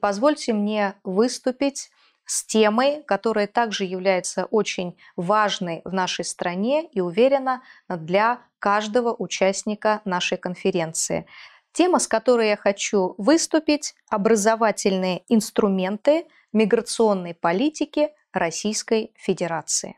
Позвольте мне выступить с темой, которая также является очень важной в нашей стране и, уверена, для каждого участника нашей конференции. Тема, с которой я хочу выступить – образовательные инструменты миграционной политики Российской Федерации.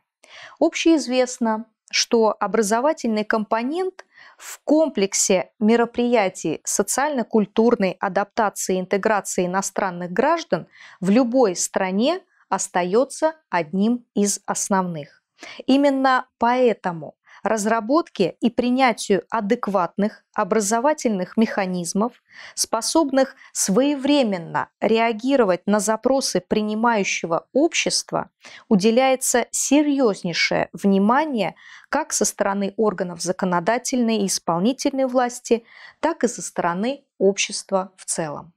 Общеизвестно, что образовательный компонент в комплексе мероприятий социально-культурной адаптации и интеграции иностранных граждан в любой стране остается одним из основных. Именно поэтому разработке и принятию адекватных образовательных механизмов, способных своевременно реагировать на запросы принимающего общества, уделяется серьезнейшее внимание как со стороны органов законодательной и исполнительной власти, так и со стороны общества в целом.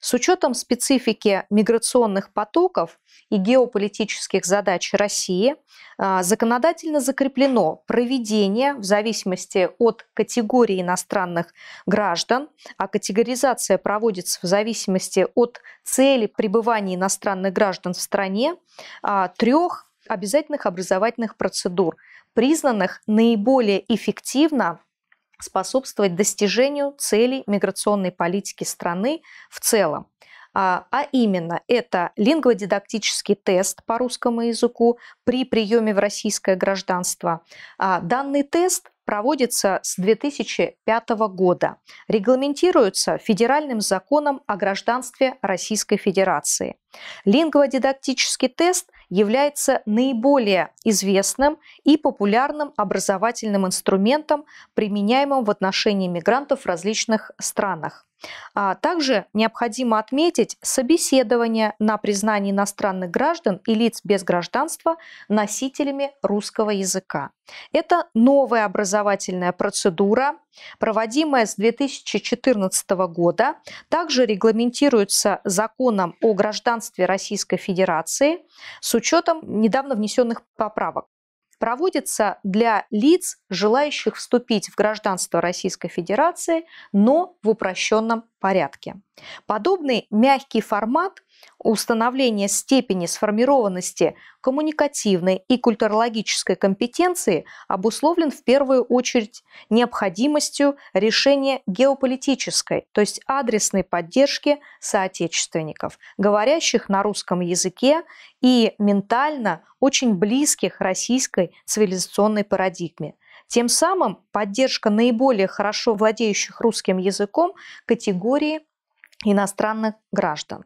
С учетом специфики миграционных потоков и геополитических задач России, а, законодательно закреплено проведение в зависимости от категории иностранных граждан, а категоризация проводится в зависимости от цели пребывания иностранных граждан в стране, а, трех обязательных образовательных процедур, признанных наиболее эффективно способствовать достижению целей миграционной политики страны в целом. А, а именно, это лингводидактический тест по русскому языку при приеме в российское гражданство. А данный тест проводится с 2005 года. Регламентируется федеральным законом о гражданстве Российской Федерации. Лингводидактический тест является наиболее известным и популярным образовательным инструментом, применяемым в отношении мигрантов в различных странах. А также необходимо отметить собеседование на признание иностранных граждан и лиц без гражданства носителями русского языка. Это новая образовательная процедура, проводимая с 2014 года. Также регламентируется законом о гражданстве Российской Федерации с учетом недавно внесенных поправок проводится для лиц, желающих вступить в гражданство Российской Федерации, но в упрощенном порядке. Подобный мягкий формат Установление степени сформированности коммуникативной и культурологической компетенции обусловлен в первую очередь необходимостью решения геополитической, то есть адресной поддержки соотечественников, говорящих на русском языке и ментально очень близких российской цивилизационной парадигме. Тем самым поддержка наиболее хорошо владеющих русским языком категории иностранных граждан.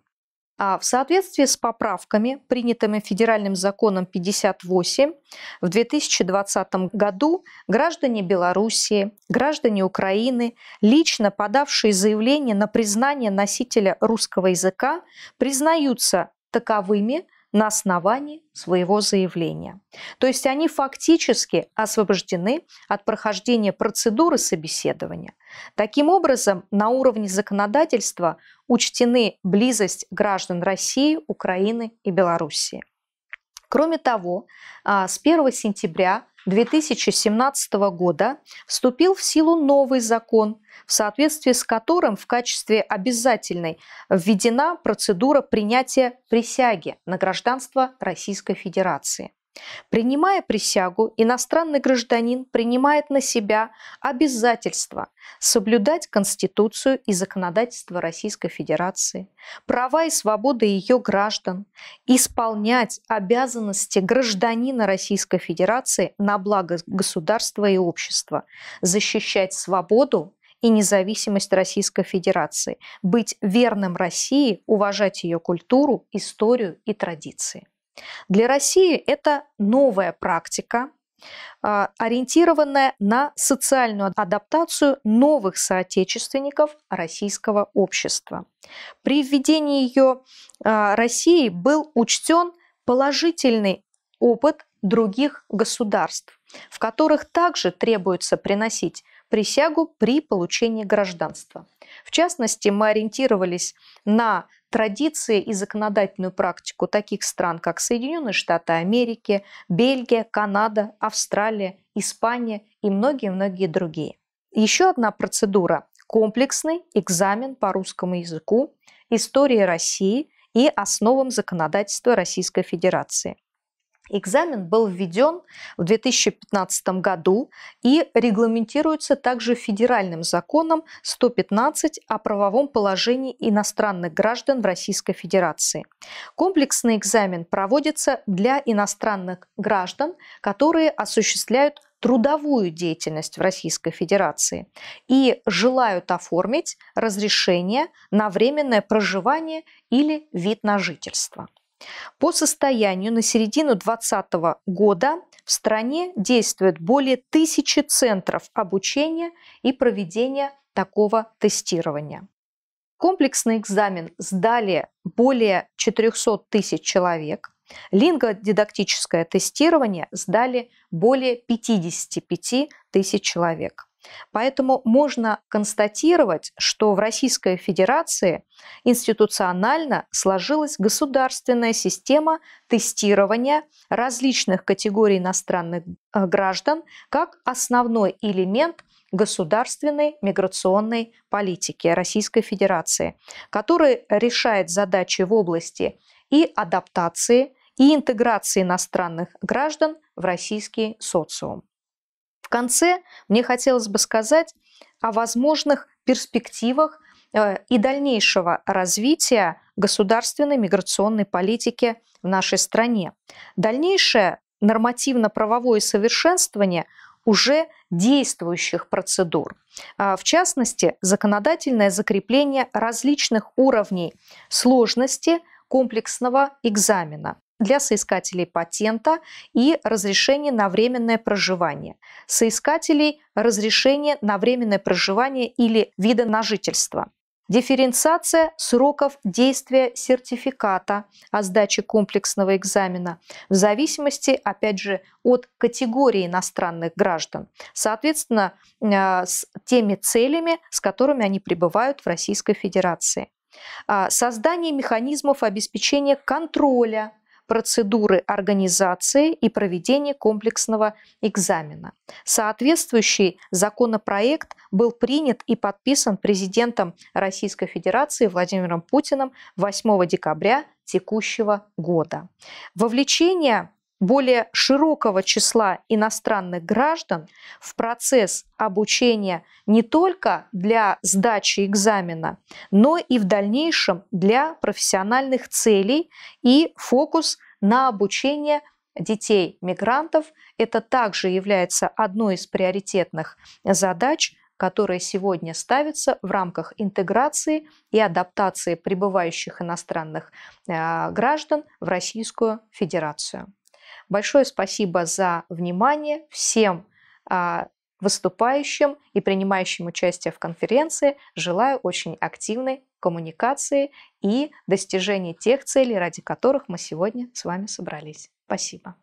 А в соответствии с поправками, принятыми Федеральным законом 58, в 2020 году граждане Белоруссии, граждане Украины, лично подавшие заявление на признание носителя русского языка, признаются таковыми – на основании своего заявления. То есть они фактически освобождены от прохождения процедуры собеседования. Таким образом, на уровне законодательства учтены близость граждан России, Украины и Белоруссии. Кроме того, а, с 1 сентября 2017 года вступил в силу новый закон, в соответствии с которым в качестве обязательной введена процедура принятия присяги на гражданство Российской Федерации. Принимая присягу, иностранный гражданин принимает на себя обязательство соблюдать Конституцию и законодательство Российской Федерации, права и свободы ее граждан, исполнять обязанности гражданина Российской Федерации на благо государства и общества, защищать свободу и независимость Российской Федерации, быть верным России, уважать ее культуру, историю и традиции. Для России это новая практика, а, ориентированная на социальную адаптацию новых соотечественников российского общества. При введении ее а, России был учтен положительный опыт других государств, в которых также требуется приносить присягу при получении гражданства. В частности, мы ориентировались на традиции и законодательную практику таких стран, как Соединенные Штаты Америки, Бельгия, Канада, Австралия, Испания и многие-многие другие. Еще одна процедура – комплексный экзамен по русскому языку, истории России и основам законодательства Российской Федерации. Экзамен был введен в 2015 году и регламентируется также федеральным законом 115 о правовом положении иностранных граждан в Российской Федерации. Комплексный экзамен проводится для иностранных граждан, которые осуществляют трудовую деятельность в Российской Федерации и желают оформить разрешение на временное проживание или вид на жительство. По состоянию на середину 2020 года в стране действует более тысячи центров обучения и проведения такого тестирования. Комплексный экзамен сдали более 400 тысяч человек. Лингодидактическое тестирование сдали более 55 тысяч человек. Поэтому можно констатировать, что в Российской Федерации институционально сложилась государственная система тестирования различных категорий иностранных э, граждан как основной элемент государственной миграционной политики Российской Федерации, который решает задачи в области и адаптации, и интеграции иностранных граждан в российский социум конце мне хотелось бы сказать о возможных перспективах э, и дальнейшего развития государственной миграционной политики в нашей стране. Дальнейшее нормативно-правовое совершенствование уже действующих процедур. А, в частности, законодательное закрепление различных уровней сложности комплексного экзамена для соискателей патента и разрешение на временное проживание, соискателей разрешение на временное проживание или вида на жительство. Дифференциация сроков действия сертификата о сдаче комплексного экзамена в зависимости, опять же, от категории иностранных граждан, соответственно, э, с теми целями, с которыми они пребывают в Российской Федерации. А, создание механизмов обеспечения контроля процедуры организации и проведения комплексного экзамена. Соответствующий законопроект был принят и подписан президентом Российской Федерации Владимиром Путиным 8 декабря текущего года. Вовлечение более широкого числа иностранных граждан в процесс обучения не только для сдачи экзамена, но и в дальнейшем для профессиональных целей и фокус на обучение детей мигрантов. Это также является одной из приоритетных задач, которая сегодня ставится в рамках интеграции и адаптации прибывающих иностранных э, граждан в Российскую Федерацию. Большое спасибо за внимание всем а, выступающим и принимающим участие в конференции. Желаю очень активной коммуникации и достижения тех целей, ради которых мы сегодня с вами собрались. Спасибо.